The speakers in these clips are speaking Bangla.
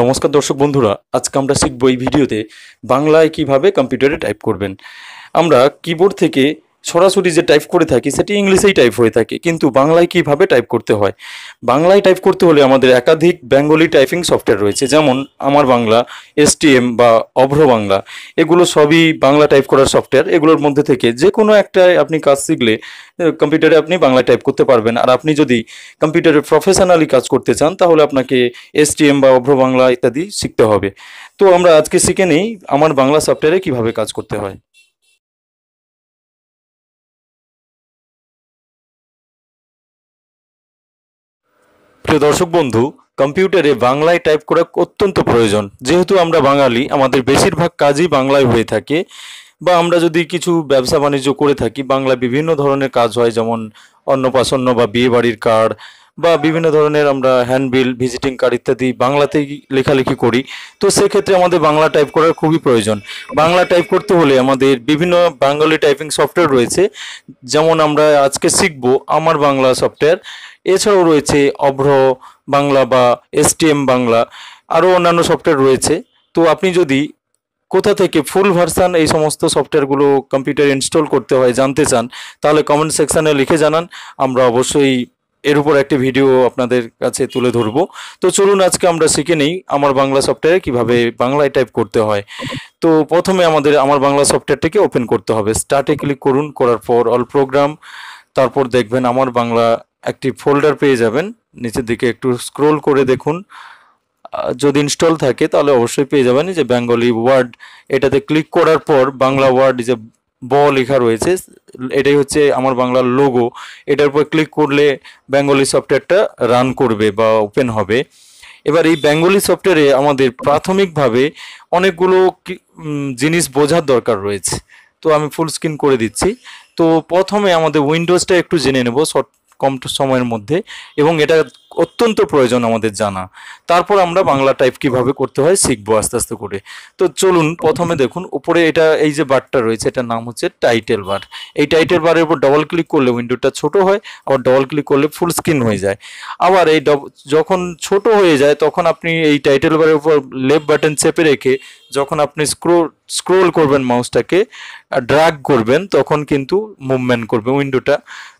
নমস্কার দর্শক বন্ধুরা আজকে আমরা শিখব এই ভিডিওতে বাংলায় কিভাবে কম্পিউটারে টাইপ করবেন আমরা কিবোর্ড থেকে সরাসরি যে টাইপ করে থাকি সেটি ইংলিশেই টাইপ হয়ে থাকে কিন্তু বাংলায় কিভাবে টাইপ করতে হয় বাংলায় টাইপ করতে হলে আমাদের একাধিক বেঙ্গলি টাইপিং সফটওয়্যার রয়েছে যেমন আমার বাংলা এসটিএম বা অভ্র বাংলা এগুলো সবই বাংলা টাইপ করার সফটওয়্যার এগুলোর মধ্যে থেকে যে কোনো একটা আপনি কাজ শিখলে কম্পিউটারে আপনি বাংলা টাইপ করতে পারবেন আর আপনি যদি কম্পিউটারে প্রফেশনালি কাজ করতে চান তাহলে আপনাকে এসটিএম বা অভ্র বাংলা ইত্যাদি শিখতে হবে তো আমরা আজকে শিখে নেই আমার বাংলা সফটওয়্যারে কিভাবে কাজ করতে হয় প্রিয় দর্শক বন্ধু কম্পিউটারে বাংলায় টাইপ করা অত্যন্ত প্রয়োজন যেহেতু আমরা বাঙালি আমাদের বেশিরভাগ কাজই বাংলায় হয়ে থাকে বা আমরা যদি কিছু ব্যবসা বাণিজ্য করে থাকি বাংলা বিভিন্ন ধরনের কাজ হয় যেমন অন্নপ্রাশন্ন বা বিয়ে বাড়ির কার্ড বা বিভিন্ন ধরনের আমরা হ্যান্ডবিল ভিজিটিং কার্ড ইত্যাদি বাংলাতেই লেখালেখি করি তো সেক্ষেত্রে আমাদের বাংলা টাইপ করার খুবই প্রয়োজন বাংলা টাইপ করতে হলে আমাদের বিভিন্ন বাঙালি টাইপিং সফটওয়্যার রয়েছে যেমন আমরা আজকে শিখবো আমার বাংলা সফটওয়্যার এছাড়াও রয়েছে অভ্র বাংলা বা এসটিএম বাংলা আরও অন্যান্য সফটওয়্যার রয়েছে তো আপনি যদি কোথা থেকে ফুল ভার্সান এই সমস্ত সফটওয়্যারগুলো কম্পিউটার ইনস্টল করতে হয় জানতে চান তাহলে কমেন্ট সেকশানে লিখে জানান আমরা অবশ্যই এর উপর একটি ভিডিও আপনাদের কাছে তুলে ধরবো তো চলুন আজকে আমরা শিখে নেই আমার বাংলা সফটওয়্যারে কিভাবে বাংলায় টাইপ করতে হয় তো প্রথমে আমাদের আমার বাংলা সফটওয়্যারটিকে ওপেন করতে হবে স্টার্টে ক্লিক করুন করার পর অল প্রোগ্রাম তারপর দেখবেন আমার বাংলা একটি ফোল্ডার পেয়ে যাবেন নিচের দিকে একটু স্ক্রোল করে দেখুন যদি ইনস্টল থাকে তাহলে অবশ্যই পেয়ে যাবেন যে বেঙ্গলি ওয়ার্ড এটাতে ক্লিক করার পর বাংলা ওয়ার্ড যে ব লেখা রয়েছে এটাই হচ্ছে আমার বাংলার লোগো এটার উপর ক্লিক করলে বেঙ্গলি সফটওয়্যারটা রান করবে বা ওপেন হবে এবার এই বেঙ্গলি সফটওয়্যারে আমাদের প্রাথমিকভাবে অনেকগুলো জিনিস বোঝার দরকার রয়েছে তো আমি ফুল স্ক্রিন করে দিচ্ছি তো প্রথমে আমাদের উইন্ডোজটা একটু জেনে নেব শর্ট কম সময়ের মধ্যে এবং এটা অত্যন্ত প্রয়োজন আমাদের জানা তারপর আমরা বাংলা টাইপ কিভাবে করতে হয় শিখবো আস্তে আস্তে করে তো চলুন প্রথমে দেখুন উপরে এটা এই যে বারটা রয়েছে এটার নাম হচ্ছে টাইটেল বার এই টাইটেল বারের উপর ডবল ক্লিক করলে উইন্ডোটা ছোট হয় আবার ডবল ক্লিক করলে ফুল স্ক্রিন হয়ে যায় আবার এই যখন ছোট হয়ে যায় তখন আপনি এই টাইটেল বারের উপর লেফট বাটন চেপে রেখে যখন আপনি স্ক্রোল স্ক্রোল করবেন মাউসটাকে ড্রাগ করবেন তখন কিন্তু মুভমেন্ট করবে উইন্ডোটা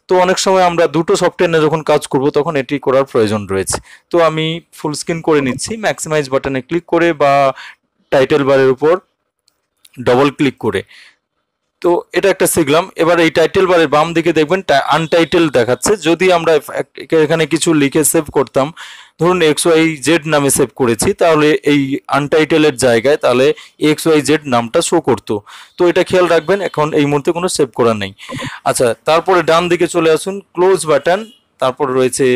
তো অনেক সময় আমরা দুটো সফটওয়্যার নিয়ে যখন কাজ করব তখন এটি করার প্রয়োজন রয়েছে তো আমি ফুল স্ক্রিন করে নিচ্ছি ম্যাক্সিমাইজ বাটনে ক্লিক করে বা টাইটেল বারের উপর ডবল ক্লিক করে তো এটা একটা শিখলাম এবার এই টাইটেল বারের বাম দিকে দেখবেন আনটাইটেল দেখাচ্ছে যদি আমরা এখানে কিছু লিখে সেভ করতাম ধরুন এক্স ওয়াই জেড নামে সেভ করেছি তাহলে এই আনটাইটেলের জায়গায় তাহলে এক্স ওয়াই জেড নামটা শো করতো তো এটা খেয়াল রাখবেন এখন এই মুহূর্তে কোনো সেভ করা নেই আচ্ছা তারপরে ডান দিকে চলে আসুন ক্লোজ বাটন তারপর রয়েছে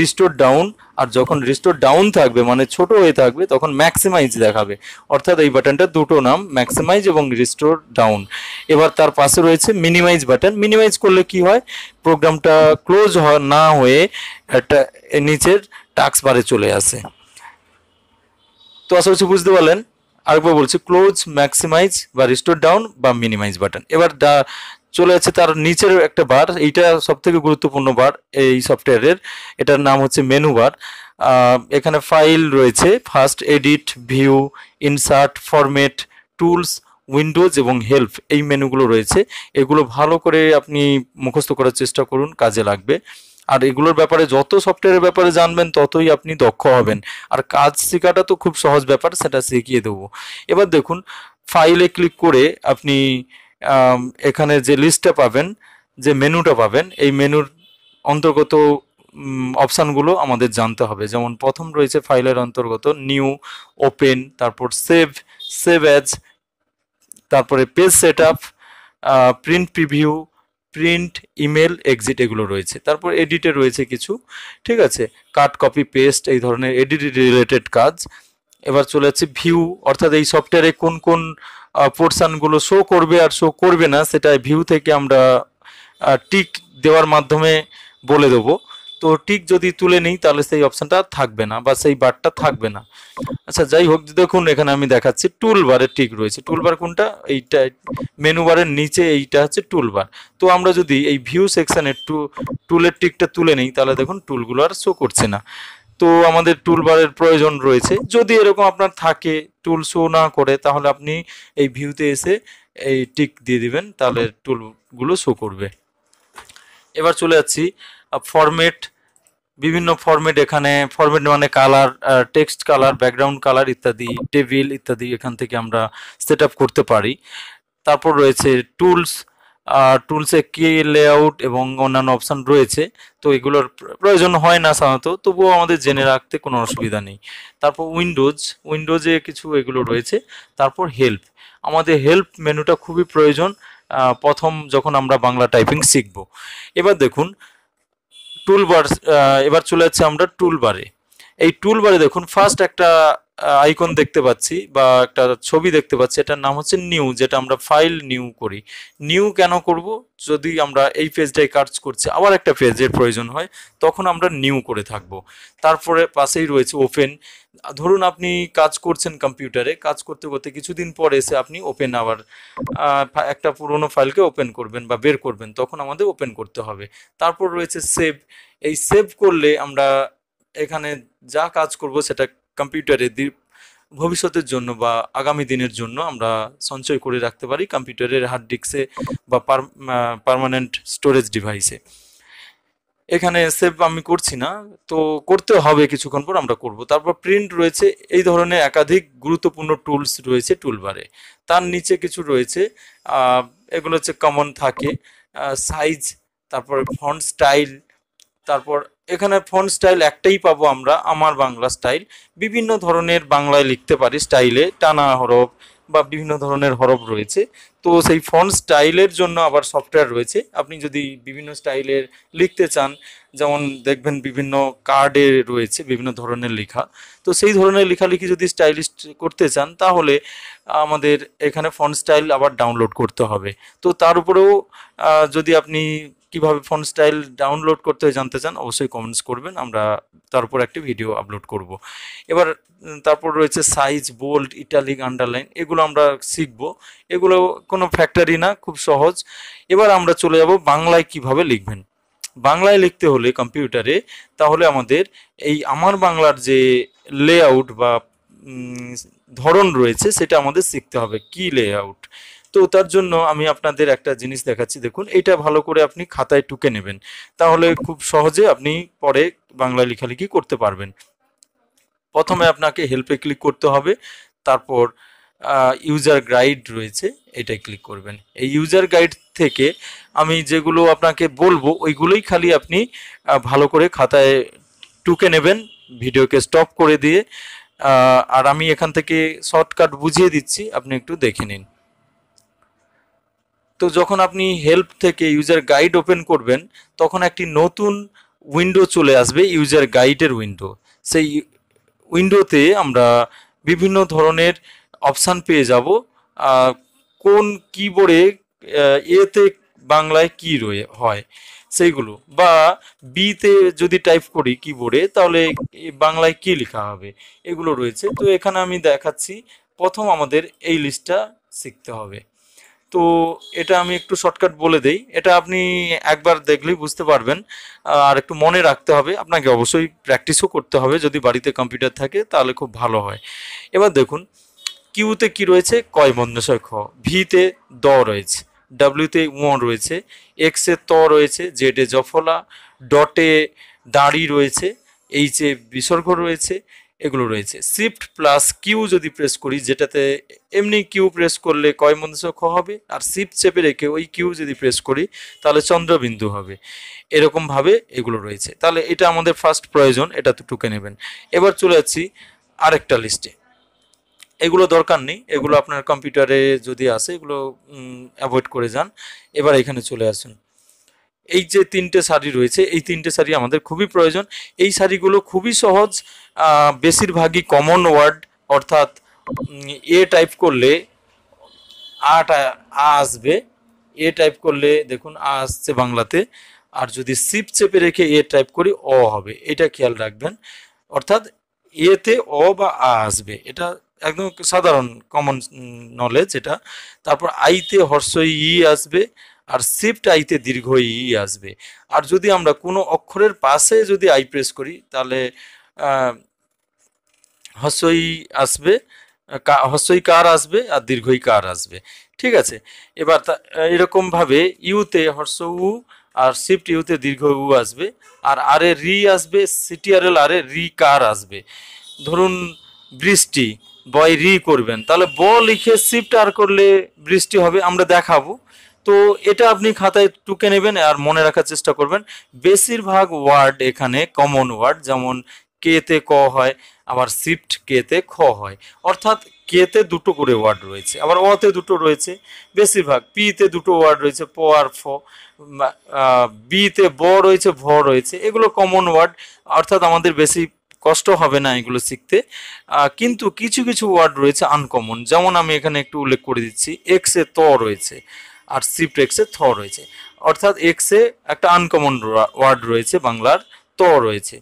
রিস্টোর ডাউন আর যখন রিস্টোর ডাউন থাকবে মানে ছোট হয়ে থাকবে তখন ম্যাক্সিমাইজ দেখাবে অর্থাৎ এই বাটনটা দুটো নাম ম্যাক্সিমাইজ এবং রিস্টোর ডাউন এবার তার পাশে রয়েছে মিনিমাইজ বাটন মিনিমাইজ করলে কি হয় প্রোগ্রামটা ক্লোজ না হয়ে একটা নিচের টাক্স বারে চলে আসে তো আশা করছি বুঝতে পারলেন আরেকবার বলছি ক্লোজ ম্যাক্সিমাইজ বা রিস্টোর ডাউন বা মিনিমাইজ বাটন এবার চলে যাচ্ছে তার নিচের একটা বার এইটা সব থেকে গুরুত্বপূর্ণ বার এই সফটওয়্যারের এটার নাম হচ্ছে মেনু বার এখানে ফাইল রয়েছে first edit view insert format tools windows এবং হেল্প এই মেনুগুলো রয়েছে এগুলো ভালো করে আপনি মুখস্থ করার চেষ্টা করুন কাজে লাগবে আর এগুলোর ব্যাপারে যত সফটওয়্যারের ব্যাপারে জানবেন ততই আপনি দক্ষ হবেন আর কাজ শেখাটা তো খুব সহজ ব্যাপার সেটা শিখিয়ে দেবো এবার দেখুন ফাইলে ক্লিক করে আপনি এখানে যে লিস্টটা পাবেন যে মেনুটা পাবেন এই মেনুর অন্তর্গত অপশানগুলো আমাদের জানতে হবে যেমন প্রথম রয়েছে ফাইলের অন্তর্গত নিউ ওপেন তারপর সেভ সেভ অ্যাজ তারপরে page setup print preview print email exit এগুলো রয়েছে তারপর এডিটে রয়েছে কিছু ঠিক আছে কাট কপি পেস্ট এই ধরনের এডিট রিলেটেড কাজ এবার চলে যাচ্ছে ভিউ অর্থাৎ এই সফটওয়্যারে কোন কোন পোর্শনগুলো শো করবে আর শো করবে না সেটা ভিউ থেকে আমরা টিক দেওয়ার মাধ্যমে বলে দেবো তো টিক যদি তুলে নিই তাহলে সেই অপশানটা থাকবে না বা সেই বারটা থাকবে না আচ্ছা যাই হোক দেখুন এখানে আমি দেখাচ্ছি টুল বারে টিক রয়েছে টুল বার কোনটা এইটা মেনু বারের নিচে এইটা হচ্ছে টুল বার তো আমরা যদি এই ভিউ সেকশনের টু টুলের টিকটা তুলে নিই তাহলে দেখুন টুলগুলো আর শো করছে না তো আমাদের টুলবারের প্রয়োজন রয়েছে যদি এরকম আপনার থাকে টুল শো না করে তাহলে আপনি এই ভিউতে এসে এই টিক দিয়ে দিবেন তাহলে টুলগুলো শো করবে এবার চলে যাচ্ছি ফরম্যাট বিভিন্ন ফরম্যাট এখানে ফরম্যাট মানে colour text colour background colour ইত্যাদি টেবিল ইত্যাদি এখান থেকে আমরা সেট করতে পারি তারপর রয়েছে টুলস টুলসে কি লেআউট এবং অন্যান্য অপশান রয়েছে তো এগুলোর প্রয়োজন হয় না সাধারণত তবুও আমাদের জেনে রাখতে কোনো অসুবিধা নেই তারপর উইন্ডোজ উইন্ডোজে কিছু এগুলো রয়েছে তারপর হেল্প আমাদের হেল্প মেনুটা খুবই প্রয়োজন প্রথম যখন আমরা বাংলা টাইপিং শিখব এবার দেখুন বার এবার চলে যাচ্ছে আমরা টুলবারে এই টুল বারে দেখুন ফার্স্ট একটা আইকন দেখতে পাচ্ছি বা একটা ছবি দেখতে পাচ্ছি এটার নাম হচ্ছে নিউ যেটা আমরা ফাইল নিউ করি নিউ কেন করব যদি আমরা এই পেজটাই কাজ করছি আবার একটা পেজের প্রয়োজন হয় তখন আমরা নিউ করে থাকব তারপরে পাশেই রয়েছে ওপেন ধরুন আপনি কাজ করছেন কম্পিউটারে কাজ করতে করতে কিছুদিন পর এসে আপনি ওপেন আবার একটা পুরনো ফাইলকে ওপেন করবেন বা বের করবেন তখন আমাদের ওপেন করতে হবে তারপর রয়েছে সেভ এই সেভ করলে আমরা এখানে যা কাজ করব সেটা কম্পিউটারে ভবিষ্যতের জন্য বা আগামী দিনের জন্য আমরা সঞ্চয় করে রাখতে পারি কম্পিউটারের হার্ড ডিস্কে বা পারমানেন্ট স্টোরেজ ডিভাইসে এখানে সেভ আমি করছি না তো করতে হবে কিছুক্ষণ পর আমরা করব তারপর প্রিন্ট রয়েছে এই ধরনের একাধিক গুরুত্বপূর্ণ টুলস রয়েছে টুলবারে তার নিচে কিছু রয়েছে এগুলো হচ্ছে কমন থাকে সাইজ তারপর ফন্ট স্টাইল তারপর এখানে ফন্ট স্টাইল একটাই পাবো আমরা আমার বাংলা স্টাইল বিভিন্ন ধরনের বাংলায় লিখতে পারি স্টাইলে টানা হরফ বা বিভিন্ন ধরনের হরফ রয়েছে তো সেই ফন্ট স্টাইলের জন্য আবার সফটওয়্যার রয়েছে আপনি যদি বিভিন্ন স্টাইলের লিখতে চান যেমন দেখবেন বিভিন্ন কার্ডে রয়েছে বিভিন্ন ধরনের লেখা তো সেই ধরনের লেখালেখি যদি স্টাইলিস্ট করতে চান তাহলে আমাদের এখানে ফোন স্টাইল আবার ডাউনলোড করতে হবে তো তার উপরেও যদি আপনি কিভাবে ফোন স্টাইল ডাউনলোড করতে জানতে চান অবশ্যই কমেন্টস করবেন আমরা তার উপর একটি ভিডিও আপলোড করব এবার তারপর রয়েছে সাইজ বোল্ড ইটালিক আন্ডারলাইন এগুলো আমরা শিখব এগুলো কোনো ফ্যাক্টরি না খুব সহজ এবার আমরা চলে যাব বাংলায় কিভাবে লিখবেন বাংলায় লিখতে হলে কম্পিউটারে তাহলে আমাদের এই আমার বাংলার যে লেআউট বা ধরন রয়েছে সেটা আমাদের শিখতে হবে কি লেআউট তো তার জন্য আমি আপনাদের একটা জিনিস দেখাচ্ছি দেখুন এটা ভালো করে আপনি খাতায় টুকে নেবেন তাহলে খুব সহজে আপনি পরে বাংলা লেখালেখি করতে পারবেন প্রথমে আপনাকে হেল্পে ক্লিক করতে হবে তারপর ইউজার গাইড রয়েছে এটা ক্লিক করবেন এই ইউজার গাইড থেকে আমি যেগুলো আপনাকে বলবো ওইগুলোই খালি আপনি ভালো করে খাতায় টুকে নেবেন ভিডিওকে স্টপ করে দিয়ে আর আমি এখান থেকে শর্টকাট বুঝিয়ে দিচ্ছি আপনি একটু দেখে নিন তো যখন আপনি হেল্প থেকে ইউজার গাইড ওপেন করবেন তখন একটি নতুন উইন্ডো চলে আসবে ইউজার গাইডের উইন্ডো সেই উইন্ডোতে আমরা বিভিন্ন ধরনের অপশান পেয়ে যাব কোন কিবোর্ডে এতে বাংলায় কি রয়ে হয় সেইগুলো বা বিতে যদি টাইপ করি কিবোর্ডে তাহলে বাংলায় কি লেখা হবে এগুলো রয়েছে তো এখানে আমি দেখাচ্ছি প্রথম আমাদের এই লিস্টটা শিখতে হবে তো এটা আমি একটু শর্টকাট বলে দেই এটা আপনি একবার দেখলেই বুঝতে পারবেন আর একটু মনে রাখতে হবে আপনাকে অবশ্যই প্র্যাকটিসও করতে হবে যদি বাড়িতে কম্পিউটার থাকে তাহলে খুব ভালো হয় এবার দেখুন কিউতে কি রয়েছে কয় বন্ধনসহ খ ভিতে দ রয়েছে ডাব্লিউতে ওয়ান রয়েছে এক্সে ত রয়েছে জেডে জফলা ডটে দাড়ি রয়েছে এইচে বিসর্গ রয়েছে এগুলো রয়েছে শিফট প্লাস কিউ যদি প্রেস করি যেটাতে এমনি কিউ প্রেস করলে কয় মধ্যে খ হবে আর শিফট চেপে রেখে ওই কিউ যদি প্রেস করি তাহলে চন্দ্রবিন্দু হবে এরকমভাবে এগুলো রয়েছে তাহলে এটা আমাদের ফার্স্ট প্রয়োজন এটা তো টুকে নেবেন এবার চলে যাচ্ছি আরেকটা লিস্টে এগুলো দরকার নেই এগুলো আপনার কম্পিউটারে যদি আসে এগুলো অ্যাভয়েড করে যান এবার এখানে চলে আসুন এই যে তিনটে শাড়ি রয়েছে এই তিনটে শাড়ি আমাদের খুবই প্রয়োজন এই শাড়িগুলো খুবই সহজ বেশিরভাগই কমন ওয়ার্ড অর্থাৎ এ টাইপ করলে আটা আ আসবে এ টাইপ করলে দেখুন আ আসছে বাংলাতে আর যদি সিপ চেপে রেখে এ টাইপ করি অ হবে এটা খেয়াল রাখবেন অর্থাৎ এতে অ বা আ আসবে এটা একদম সাধারণ কমন নলেজ এটা তারপর আইতে হর্ষ ই আসবে আর শিফট আইতে দীর্ঘ ই আসবে আর যদি আমরা কোনো অক্ষরের পাশে যদি আই প্রেস করি তাহলে হস্যই আসবে হস্যই কার আসবে আর দীর্ঘই কার আসবে ঠিক আছে এবার এরকমভাবে ইউতে হর্ষ উ আর শিফট ইউতে দীর্ঘ উ আসবে আর আরে রি আসবে সিটিআরএল আরে রি কার আসবে ধরুন বৃষ্টি বয় রি করবেন তাহলে ব লিখে শিফট আর করলে বৃষ্টি হবে আমরা দেখাবো তো এটা আপনি খাতায় টুকে নেবেন আর মনে রাখার চেষ্টা করবেন বেশিরভাগ ওয়ার্ড এখানে কমন ওয়ার্ড যেমন কেতে ক হয় আবার শিফট কেতে খ হয় অর্থাৎ কেতে দুটো করে ওয়ার্ড রয়েছে আবার অতে দুটো রয়েছে বেশিরভাগ পিতে দুটো ওয়ার্ড রয়েছে প আর ফ বিতে ব রয়েছে ভ রয়েছে এগুলো কমন ওয়ার্ড অর্থাৎ আমাদের বেশি কষ্ট হবে না এগুলো শিখতে কিন্তু কিছু কিছু ওয়ার্ড রয়েছে আনকমন যেমন আমি এখানে একটু উল্লেখ করে দিচ্ছি এক্সে ত রয়েছে আর শিফট এক্সে থ রয়েছে অর্থাৎ এক্সে একটা আনকমন ওয়ার্ড রয়েছে বাংলার ত রয়েছে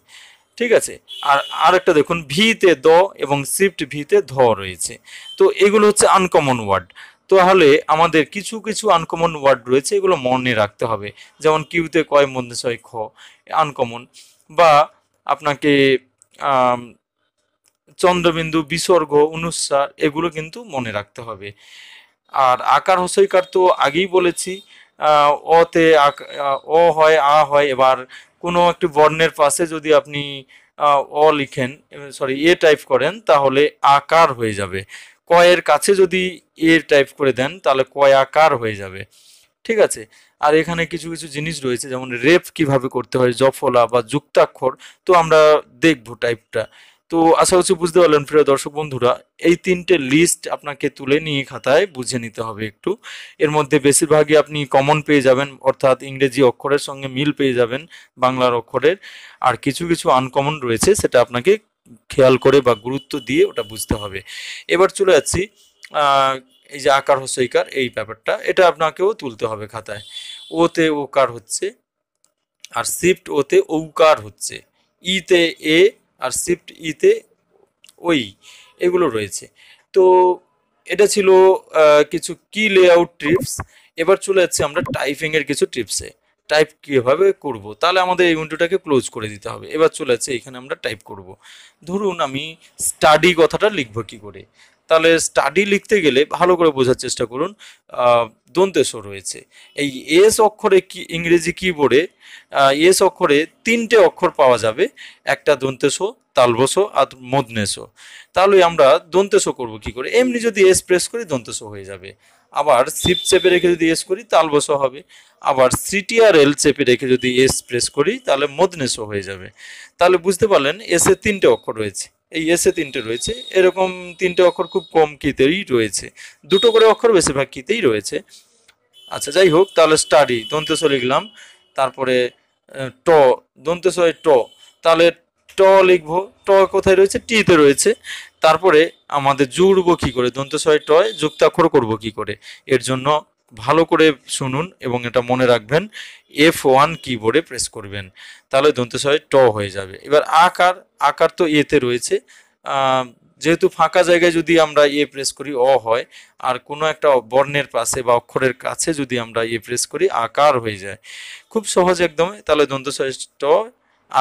ঠিক আছে আর আরেকটা দেখুন ভিতে দ এবং শিফট ভিতে ধ রয়েছে তো এগুলো হচ্ছে আনকমন ওয়ার্ড তাহলে আমাদের কিছু কিছু আনকমন ওয়ার্ড রয়েছে এগুলো মনে রাখতে হবে যেমন কিউতে কয় মন্দে ছয় খ আনকমন বা আপনাকে চন্দ্রবিন্দু বিসর্গ অনুসার এগুলো কিন্তু মনে রাখতে হবে আর আকার হসইকার তো আগেই বলেছি অতে অ হয় আ হয় এবার কোনো একটি বর্ণের পাশে যদি আপনি অ লিখেন সরি এ টাইপ করেন তাহলে আকার হয়ে যাবে কয়ের কাছে যদি এ টাইপ করে দেন তাহলে কয় আকার হয়ে যাবে ঠিক আছে আর এখানে কিছু কিছু জিনিস রয়েছে যেমন রেপ কিভাবে করতে হয় জফলা বা যুক্তাক্ষর তো আমরা দেখব টাইপটা তো আশা করছি বুঝতে পারলেন প্রিয় দর্শক বন্ধুরা এই তিনটে লিস্ট আপনাকে তুলে নিয়ে খাতায় বুঝে নিতে হবে একটু এর মধ্যে বেশিরভাগই আপনি কমন পেয়ে যাবেন অর্থাৎ ইংরেজি অক্ষরের সঙ্গে মিল পেয়ে যাবেন বাংলার অক্ষরের আর কিছু কিছু আনকমন রয়েছে সেটা আপনাকে খেয়াল করে বা গুরুত্ব দিয়ে ওটা বুঝতে হবে এবার চলে যাচ্ছি এই যে আকার হস্যইকার এই ব্যাপারটা এটা আপনাকেও তুলতে হবে খাতায় ওতে ওকার হচ্ছে আর শিফট ওতে ঔকার হচ্ছে ইতে এ আর শিফট ইতে ওই এগুলো রয়েছে তো এটা ছিল কিছু কি লেআউট টিপস এবার চলে যাচ্ছে আমরা টাইপিংয়ের কিছু টিপসে টাইপ কীভাবে করব তাহলে আমাদের এই উইন্ডোটাকে ক্লোজ করে দিতে হবে এবার চলে যাচ্ছে এখানে আমরা টাইপ করব ধরুন আমি স্টাডি কথাটা লিখব কি করে তাহলে স্টাডি লিখতে গেলে ভালো করে বোঝার চেষ্টা করুন দন্তেস্ব রয়েছে এই এস অক্ষরে কি ইংরেজি কিবোর্ডে এস অক্ষরে তিনটে অক্ষর পাওয়া যাবে একটা দন্তেস্ব তালবসো আর মদনেশো তাহলে আমরা দন্তেস্ব করব কি করে এমনি যদি এস প্রেস করি দন্তেস্ব হয়ে যাবে আবার সিপ চেপে রেখে যদি এস করি বসো হবে আবার সিটিআরএল আর এল চেপে রেখে যদি এস প্রেস করি তাহলে মদনেসো হয়ে যাবে তাহলে বুঝতে পারলেন এসে তিনটে অক্ষর রয়েছে এই এসে তিনটে রয়েছে এরকম তিনটে অক্ষর খুব কম কিতেই রয়েছে দুটো করে অক্ষর বেশিরভাগ কিতেই রয়েছে আচ্ছা যাই হোক তাহলে স্টাডি দন্তেস লিখলাম তারপরে ট দন্তেস ট তাহলে ট লিখবো ট কোথায় রয়েছে টিতে রয়েছে তারপরে আমাদের জুড়ব কি করে দন্ত ছয় টয় যুক্তাক্ষর করব কি করে এর জন্য ভালো করে শুনুন এবং এটা মনে রাখবেন এফ ওয়ান কিবোর্ডে প্রেস করবেন তাহলে দন্ত ছয় ট হয়ে যাবে এবার আকার আকার তো এতে রয়েছে যেহেতু ফাঁকা জায়গায় যদি আমরা এ প্রেস করি অ হয় আর কোনো একটা বর্ণের পাশে বা অক্ষরের কাছে যদি আমরা এ প্রেস করি আকার হয়ে যায় খুব সহজ একদম তাহলে দন্ত ট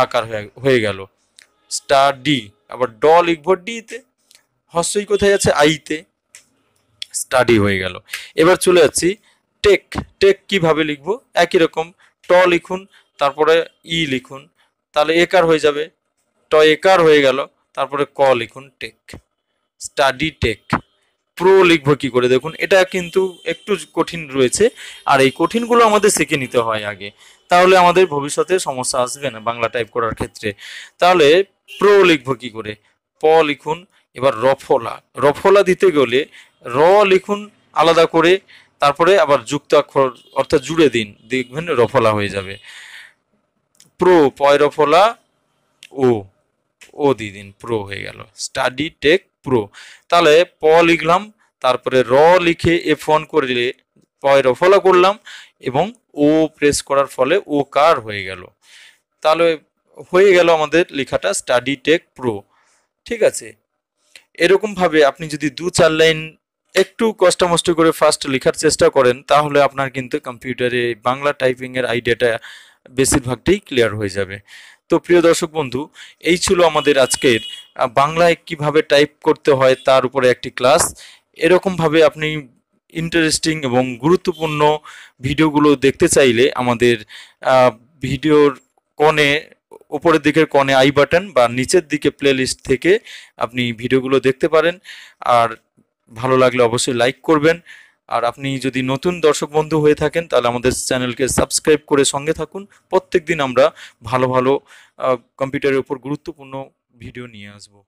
আকার হয়ে গেল স্টার ডি আবার ড লিখব ডিতে হস্যই কোথায় আছে আইতে স্টাডি হয়ে গেল এবার চলে যাচ্ছি টেক টেক কিভাবে লিখব একই রকম ট লিখুন তারপরে ই লিখুন তাহলে একার হয়ে যাবে ট একার হয়ে গেল তারপরে ক লিখুন টেক স্টাডি টেক প্রো লিখব কি করে দেখুন এটা কিন্তু একটু কঠিন রয়েছে আর এই কঠিনগুলো আমাদের শিখে নিতে হয় আগে তাহলে আমাদের ভবিষ্যতে সমস্যা আসবে না বাংলা টাইপ করার ক্ষেত্রে তাহলে প্রো লিখব কি করে প লিখুন এবার রফলা রফলা দিতে গেলে র লিখুন আলাদা করে তারপরে আবার অক্ষর অর্থাৎ জুড়ে দিন দেখবেন রফলা হয়ে যাবে প্রো পয় রফলা ও ও দিয়ে দিন প্রো হয়ে গেল স্টাডি টেক প্রো তাহলে প লিখলাম তারপরে র লিখে এফ ফোন করলে পয় রফলা করলাম এবং ও প্রেস করার ফলে ও কার হয়ে গেল তাহলে হয়ে গেল আমাদের লেখাটা স্টাডি টেক প্রো ঠিক আছে এরকমভাবে আপনি যদি দু চার লাইন একটু কষ্টমষ্ট করে ফার্স্ট লেখার চেষ্টা করেন তাহলে আপনার কিন্তু কম্পিউটারে বাংলা টাইপিংয়ের আইডিয়াটা বেশিরভাগটাই ক্লিয়ার হয়ে যাবে তো প্রিয় দর্শক বন্ধু এই ছিল আমাদের আজকের বাংলায় কিভাবে টাইপ করতে হয় তার উপরে একটি ক্লাস এরকমভাবে আপনি ইন্টারেস্টিং এবং গুরুত্বপূর্ণ ভিডিওগুলো দেখতে চাইলে আমাদের ভিডিওর কনে উপরের দিকের কনে আই বাটন বা নিচের দিকে প্লেলিস্ট থেকে আপনি ভিডিওগুলো দেখতে পারেন আর ভালো লাগলে অবশ্যই লাইক করবেন আর আপনি যদি নতুন দর্শক বন্ধু হয়ে থাকেন তাহলে আমাদের চ্যানেলকে সাবস্ক্রাইব করে সঙ্গে থাকুন প্রত্যেক দিন আমরা ভালো ভালো কম্পিউটারের উপর গুরুত্বপূর্ণ ভিডিও নিয়ে আসবো